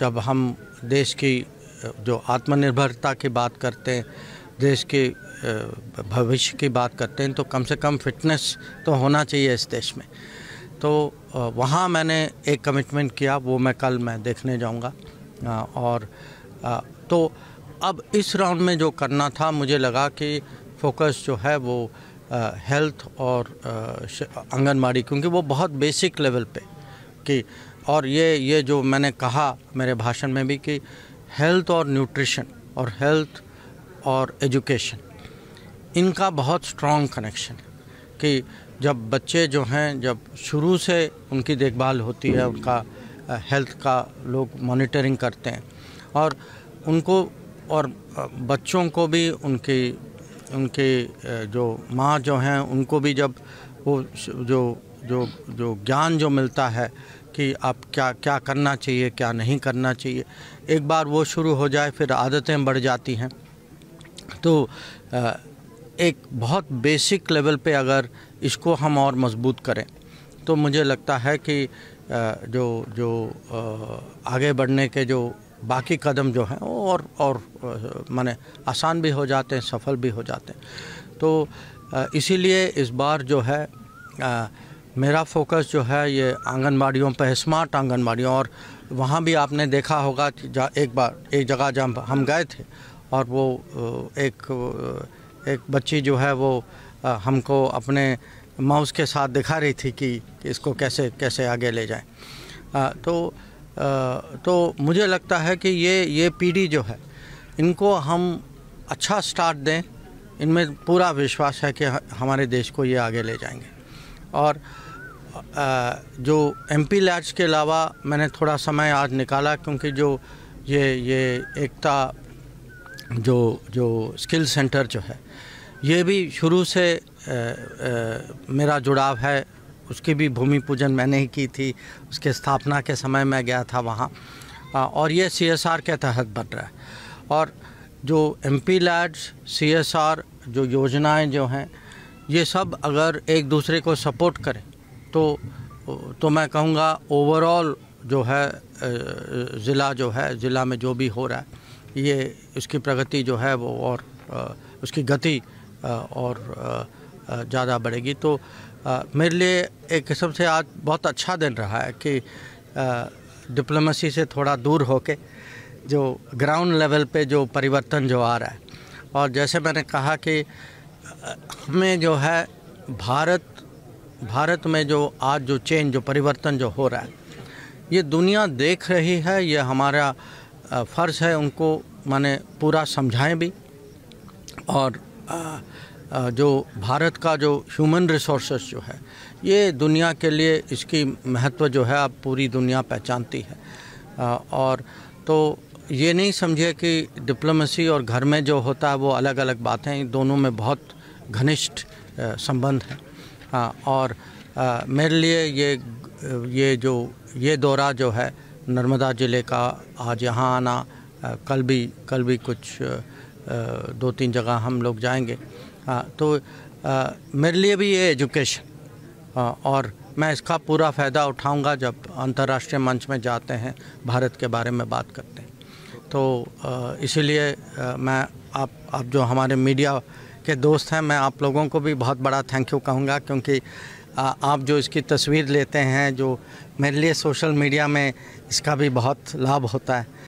जब हम देश की जो आत्मनिर्भरता की बात करते हैं देश के भविष्य की बात करते हैं तो कम से कम फिटनेस तो होना चाहिए इस देश में तो वहाँ मैंने एक कमिटमेंट किया वो मैं कल मैं देखने जाऊँगा और तो अब इस राउंड में जो करना था मुझे लगा कि फोकस जो है वो हेल्थ और आंगनबाड़ी क्योंकि वो बहुत बेसिक लेवल पे कि और ये ये जो मैंने कहा मेरे भाषण में भी कि हेल्थ और न्यूट्रिशन और हेल्थ और एजुकेशन इनका बहुत स्ट्रॉन्ग कनेक्शन है कि जब बच्चे जो हैं जब शुरू से उनकी देखभाल होती है उनका हेल्थ का लोग मॉनिटरिंग करते हैं और उनको और बच्चों को भी उनकी उनके जो माँ जो हैं उनको भी जब वो जो जो जो ज्ञान जो मिलता है कि आप क्या क्या करना चाहिए क्या नहीं करना चाहिए एक बार वो शुरू हो जाए फिर आदतें बढ़ जाती हैं तो एक बहुत बेसिक लेवल पे अगर इसको हम और मजबूत करें तो मुझे लगता है कि जो जो आगे बढ़ने के जो बाकी कदम जो हैं वो और और माने आसान भी हो जाते हैं सफल भी हो जाते हैं तो इसीलिए इस बार जो है मेरा फोकस जो है ये आंगनबाड़ियों पर स्मार्ट आंगनबाड़ियों और वहाँ भी आपने देखा होगा कि एक बार एक जगह जब हम गए थे और वो एक एक बच्ची जो है वो हमको अपने माउस के साथ दिखा रही थी कि इसको कैसे कैसे आगे ले जाएं तो तो मुझे लगता है कि ये ये पीढ़ी जो है इनको हम अच्छा स्टार्ट दें इनमें पूरा विश्वास है कि हमारे देश को ये आगे ले जाएंगे और जो एम पी लैड्स के अलावा मैंने थोड़ा समय आज निकाला क्योंकि जो ये ये एकता जो जो स्किल सेंटर जो है ये भी शुरू से ए, ए, मेरा जुड़ाव है उसकी भी भूमि पूजन मैंने ही की थी उसके स्थापना के समय मैं गया था वहाँ और ये सी एस आर के तहत बन रहा है और जो M P LADS C S R जो योजनाएं जो हैं ये सब अगर एक दूसरे को सपोर्ट करें तो तो मैं कहूँगा ओवरऑल जो है ज़िला जो है ज़िला में जो भी हो रहा है ये उसकी प्रगति जो है वो और उसकी गति और ज़्यादा बढ़ेगी तो मेरे लिए एक किस्म से आज बहुत अच्छा दिन रहा है कि डिप्लोमेसी से थोड़ा दूर होके जो ग्राउंड लेवल पे जो परिवर्तन जो आ रहा है और जैसे मैंने कहा कि हमें जो है भारत भारत में जो आज जो चेंज जो परिवर्तन जो हो रहा है ये दुनिया देख रही है ये हमारा फ़र्ज़ है उनको माने पूरा समझाएं भी और जो भारत का जो ह्यूमन रिसोर्सेस जो है ये दुनिया के लिए इसकी महत्व जो है अब पूरी दुनिया पहचानती है और तो ये नहीं समझे कि डिप्लोमेसी और घर में जो होता है वो अलग अलग बातें दोनों में बहुत घनिष्ठ संबंध है हाँ, और मेरे लिए ये ये जो ये दौरा जो है नर्मदा ज़िले का आज यहाँ आना कल भी कल भी कुछ दो तीन जगह हम लोग जाएंगे तो मेरे लिए भी ये एजुकेशन और मैं इसका पूरा फ़ायदा उठाऊंगा जब अंतर्राष्ट्रीय मंच में जाते हैं भारत के बारे में बात करते हैं तो इसीलिए मैं आप आप जो हमारे मीडिया के दोस्त हैं मैं आप लोगों को भी बहुत बड़ा थैंक यू कहूँगा क्योंकि आप जो इसकी तस्वीर लेते हैं जो मेरे लिए सोशल मीडिया में इसका भी बहुत लाभ होता है